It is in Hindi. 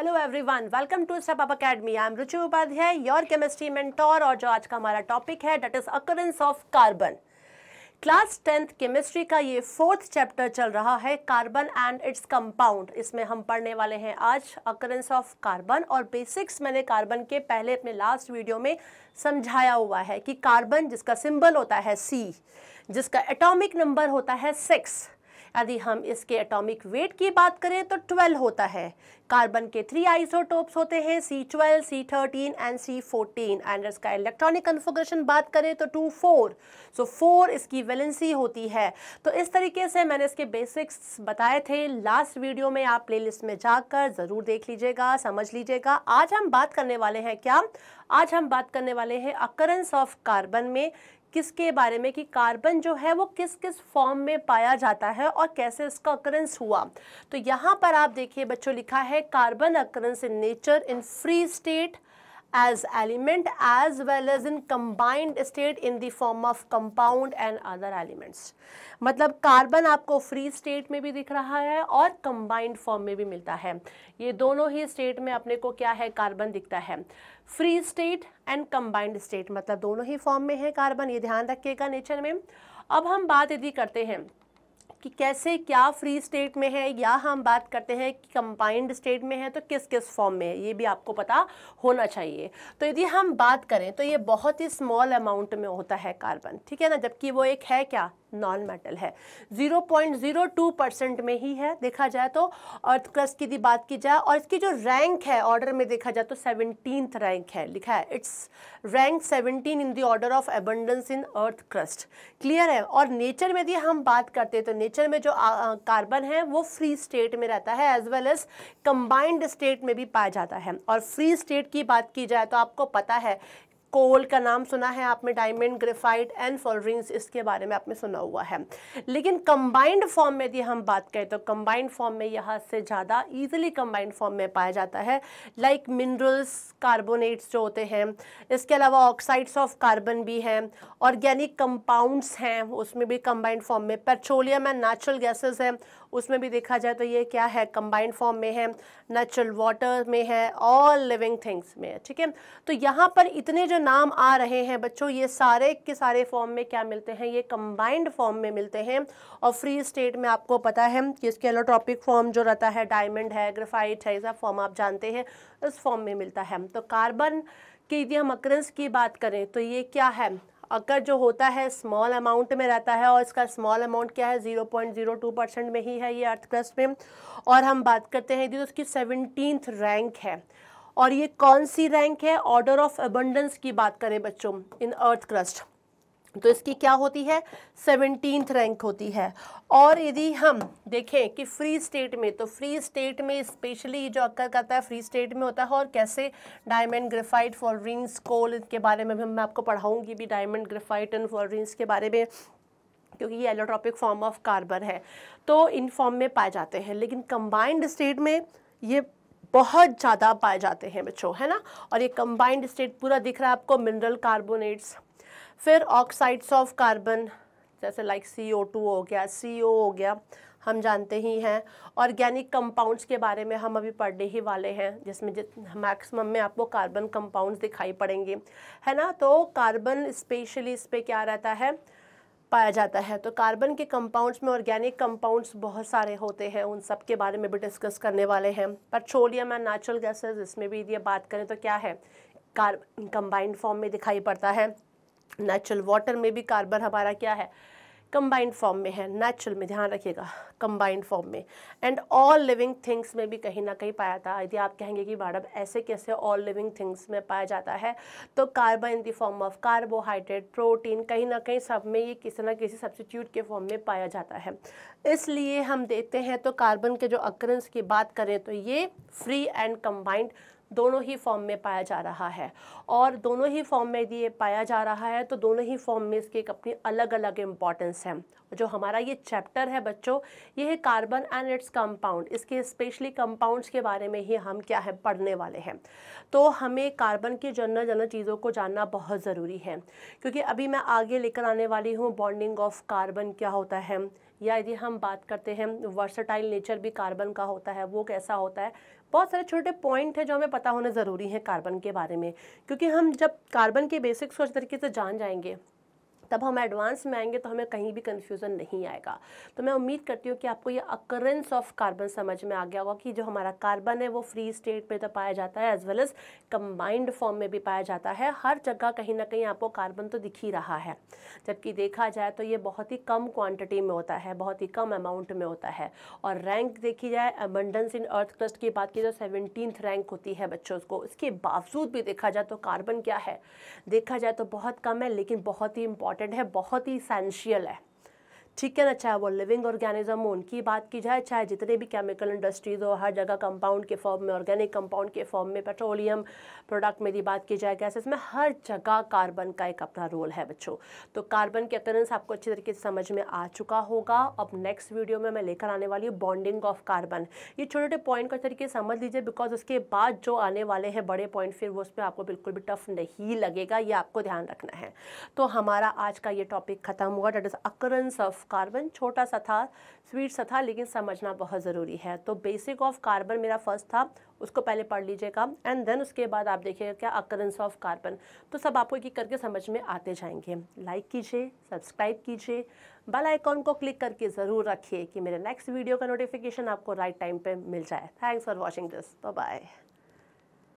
हेलो एवरीवन वेलकम टू सब अप academy I am Ruchi Upadhyay your chemistry mentor और जो आज का हमारा टॉपिक है that is occurrence of carbon class tenth chemistry का ये फोर्थ चैप्टर चल रहा है कार्बन एंड इट्स कंपाउंड इसमें हम पढ़ने वाले हैं आज अकरेंस ऑफ कार्बन और बेसिक्स मैंने कार्बन के पहले अपने लास्ट वीडियो में समझाया हुआ है कि कार्बन जिसका सिंबल होता है सी जिसका एटॉमिक नंबर होता है सिक्स यदि हम इसके एटॉमिक वेट की बात करें तो 12 होता है कार्बन के थ्री आइसोटोप्स होते हैं C twelve C thirteen and C fourteen and इसका इलेक्ट्रॉनिक कन्फोग्रेशन बात करें तो टू फोर सो फोर इसकी वेलेंसी होती है तो इस तरीके से मैंने इसके बेसिक्स बताए थे लास्ट वीडियो में आप प्लेलिस्ट में जाकर ज़रूर देख लीजिएगा समझ लीजिएगा आज हम बात करने वाले हैं क्या आज हम बात करने वाले हैं अकरेंस ऑफ कार्बन में किसके बारे में कि कार्बन जो है वो किस किस फॉर्म में पाया जाता है और कैसे इसका अकरेंस हुआ तो यहाँ पर आप देखिए बच्चों लिखा है carbon occurs in nature in free state as element as well as in combined state in the form of compound and other elements मतलब कार्बन आपको फ्री स्टेट में भी दिख रहा है और कंबाइंड फॉर्म में भी मिलता है ये दोनों ही स्टेट में अपने को क्या है कार्बन दिखता है free state and combined state मतलब दोनों ही फॉर्म में है कार्बन ये ध्यान रखिएगा नेचर में अब हम बात यदि करते हैं कि कैसे क्या फ्री स्टेट में है या हम बात करते हैं कि कंबाइंड स्टेट में है तो किस किस फॉर्म में है ये भी आपको पता होना चाहिए तो यदि हम बात करें तो ये बहुत ही स्मॉल अमाउंट में होता है कार्बन ठीक है ना जबकि वो एक है क्या नॉन मेटल है 0.02 परसेंट में ही है देखा जाए तो अर्थ क्रस्ट की बात की जाए और इसकी जो रैंक है ऑर्डर में देखा जाए तो सेवनटीन रैंक है लिखा है it's rank seventeen in the order of abundance in earth crust clear है और नेचर में यदि हम बात करते हैं तो नेचर में जो कार्बन है वो फ्री स्टेट में रहता है as well as combined state में भी पाया जाता है और फ्री स्टेट की बात की जाए तो आपको पता है कोल का नाम सुना है आपने डायमंड ग्रेफाइट एंड फॉलरिंग्स इसके बारे में आपने सुना हुआ है लेकिन कंबाइंड फॉर्म में यदि हम बात करें तो कंबाइंड फॉर्म में यहाँ से ज़्यादा ईजिली कंबाइंड फॉर्म में पाया जाता है लाइक मिनरल्स कार्बोनेट्स जो होते हैं इसके अलावा ऑक्साइड्स ऑफ कार्बन भी हैं ऑर्गेनिक कंपाउंड्स हैं उसमें भी कम्बाइंड फॉर्म में पेट्रोलियम एंड नेचुरल गैसेज हैं उसमें भी देखा जाए तो ये क्या है कंबाइंड फॉर्म में है नेचुरल वाटर में है ऑल लिविंग थिंग्स में है ठीक है तो यहाँ पर इतने जो नाम आ रहे हैं बच्चों ये सारे के सारे फॉर्म में क्या मिलते हैं ये कंबाइंड फॉर्म में मिलते हैं और फ्री स्टेट में आपको पता है कि इसके एलोट्रॉपिक फॉर्म जो रहता है डायमंड है ग्रेफाइट है ये फॉर्म आप जानते हैं इस फॉर्म में मिलता है तो कार्बन की यदि हम अक्रंस की बात करें तो ये क्या है अकर जो होता है स्मॉल अमाउंट में रहता है और इसका स्मॉल अमाउंट क्या है zero point zero two percent में ही है ये अर्थ क्रस्ट में और हम बात करते हैं यदि तो उसकी सेवनटीन्थ रैंक है और ये कौन सी रैंक है ऑर्डर ऑफ अबंडेंस की बात करें बच्चों इन अर्थ क्रस्ट तो इसकी क्या होती है सेवनटीन रैंक होती है और यदि हम देखें कि फ्री स्टेट में तो फ्री स्टेट में स्पेशली जो अक्कर करता है फ्री स्टेट में होता है और कैसे डायमंड ग्रेफाइट फॉलरिंग्स कोल इनके बारे में भी मैं आपको पढ़ाऊंगी भी डायमंड ग्रेफाइट एंड फॉलरिंग्स के बारे में क्योंकि ये एलोट्रॉपिक फॉर्म ऑफ कार्बन है तो इन फॉर्म में पाए जाते हैं लेकिन कंबाइंड स्टेट में ये बहुत ज़्यादा पाए जाते हैं बच्चों है ना और ये कंबाइंड स्टेट पूरा दिख रहा है आपको मिनरल कार्बोनेट्स फिर ऑक्साइड्स ऑफ कार्बन जैसे लाइक सी ओ टू हो गया सी ओ हो गया हम जानते ही हैं ऑर्गेनिक कंपाउंड्स के बारे में हम अभी पढ़ने ही वाले हैं जिसमें जित मैक्सिमम में आपको कार्बन कंपाउंड्स दिखाई पड़ेंगे है ना तो कार्बन स्पेशली इस पर क्या रहता है पाया जाता है तो कार्बन के कंपाउंड्स में ऑर्गेनिक कंपाउंड्स बहुत सारे होते हैं उन सब के बारे में भी डिस्कस करने वाले हैं पेट्रोलियम एंड नेचुरल गैसेज इसमें भी ये बात करें तो क्या है कार्बन कंबाइंड फॉर्म में दिखाई पड़ता है नेचुरल वाटर में भी कार्बन हमारा क्या है कंबाइंड फॉर्म में है नेचुरल में ध्यान रखिएगा कंबाइंड फॉर्म में एंड ऑल लिविंग थिंग्स में भी कहीं ना कहीं पाया था यदि आप कहेंगे कि मैडम ऐसे कैसे ऑल लिविंग थिंग्स में पाया जाता है तो carbon in the form of carbohydrate protein कहीं ना कहीं सब में ये किसी ना किसी सब्सिट्यूट के फॉर्म में पाया जाता है इसलिए हम देखते हैं तो कार्बन के जो अक्रंस की बात करें तो ये फ्री एंड कंबाइंड दोनों ही फॉर्म में पाया जा रहा है और दोनों ही फॉर्म में यदि ये पाया जा रहा है तो दोनों ही फॉर्म में इसकी एक अपनी अलग अलग इम्पॉर्टेंस है जो हमारा ये चैप्टर है बच्चों ये है कार्बन एंड इट्स कंपाउंड इसके स्पेशली कंपाउंड्स के बारे में ही हम क्या है पढ़ने वाले हैं तो हमें कार्बन की जनरल जनरल चीज़ों को जानना बहुत ज़रूरी है क्योंकि अभी मैं आगे लेकर आने वाली हूँ बॉन्डिंग ऑफ कार्बन क्या होता है या यदि हम बात करते हैं वर्सटाइल नेचर भी कार्बन का होता है वो कैसा होता है बहुत सारे छोटे पॉइंट हैं जो हमें पता होना ज़रूरी है कार्बन के बारे में क्योंकि हम जब कार्बन के बेसिक्स को अच्छे तरीके से जान जाएंगे तब हम एडवांस में आएंगे तो हमें कहीं भी कन्फ्यूज़न नहीं आएगा तो मैं उम्मीद करती हूँ कि आपको ये अकरेंस ऑफ कार्बन समझ में आ गया होगा कि जो हमारा कार्बन है वो फ्री स्टेट में तो पाया जाता है as well as combined form में भी पाया जाता है हर जगह कहीं ना कहीं आपको कार्बन तो दिख ही रहा है जबकि देखा जाए तो ये बहुत ही कम क्वान्टिटी में होता है बहुत ही कम अमाउंट में होता है और रैंक देखी जाए अबंडेंस इन अर्थ क्रस्ट की बात की जाए सेवनटीन रैंक होती है बच्चों को इसके बावजूद भी देखा जाए तो कार्बन क्या है देखा जाए तो बहुत कम है लेकिन बहुत ही इंपॉर्टेंट इम्पॉर्टेंट है बहुत ही इसेंशियल है ठीक है ना चाहे वो लिविंग ऑर्गेनिज्म हो उनकी बात की जाए चाहे जितने भी केमिकल इंडस्ट्रीज हो हर जगह कंपाउंड के फॉर्म में ऑर्गेनिक कंपाउंड के फॉर्म में पेट्रोलियम प्रोडक्ट में भी बात की जाए गैसेस में हर जगह कार्बन का एक अपना रोल है बच्चों तो कार्बन के अकरेंस आपको अच्छी तरीके से समझ में आ चुका होगा अब नेक्स्ट वीडियो में मैं लेकर आने वाली हूँ बॉन्डिंग ऑफ कार्बन ये छोटे छोटे पॉइंट को तरीके से समझ लीजिए बिकॉज उसके बाद जो आने वाले हैं बड़े पॉइंट फिर वो उसमें आपको बिल्कुल भी टफ नहीं लगेगा ये आपको ध्यान रखना है तो हमारा आज का ये टॉपिक खत्म हुआ that is occurrence of carbon छोटा सा था स्वीट सा था लेकिन समझना बहुत ज़रूरी है तो बेसिक ऑफ कार्बन मेरा फर्स्ट था उसको पहले पढ़ लीजिएगा एंड देन उसके बाद आप देखिएगा क्या अकरेंस ऑफ कार्बन तो सब आपको एक करके समझ में आते जाएंगे लाइक कीजिए सब्सक्राइब कीजिए बेल आइकॉन को क्लिक करके ज़रूर रखिए कि मेरे नेक्स्ट वीडियो का नोटिफिकेशन आपको राइट टाइम पर मिल जाए thanks for watching this bye